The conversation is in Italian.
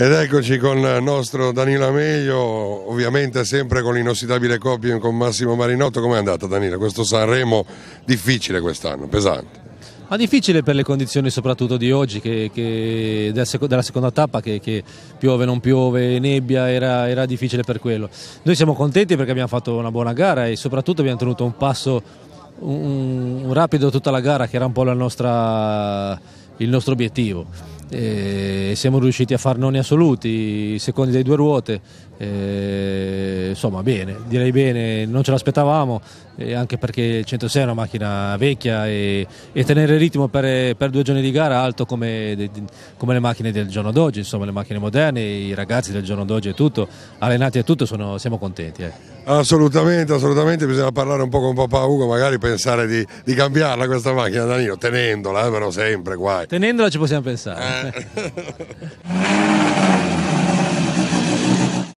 Ed eccoci con il nostro Danilo Amelio, ovviamente sempre con l'inossidabile coppia con Massimo Marinotto. Com'è andata Danilo? Questo Sanremo difficile quest'anno, pesante. Ma difficile per le condizioni soprattutto di oggi, che, che della seconda tappa che, che, piove, non piove, nebbia, era, era difficile per quello. Noi siamo contenti perché abbiamo fatto una buona gara e soprattutto abbiamo tenuto un passo, un, un rapido tutta la gara che era un po' la nostra il nostro obiettivo e siamo riusciti a far noni assoluti, i secondi dei due ruote, insomma bene, direi bene, non ce l'aspettavamo eh, anche perché il 106 è una macchina vecchia e, e tenere il ritmo per, per, due giorni di gara alto come, come, le macchine del giorno d'oggi, insomma le macchine moderne, i ragazzi del giorno d'oggi e tutto, allenati e tutto, sono, siamo contenti. Eh. Assolutamente, assolutamente, bisogna parlare un po' con papà Ugo, magari pensare di, di cambiarla questa macchina, Danilo, tenendola eh, però sempre guai. Tenendola ci possiamo pensare. Eh.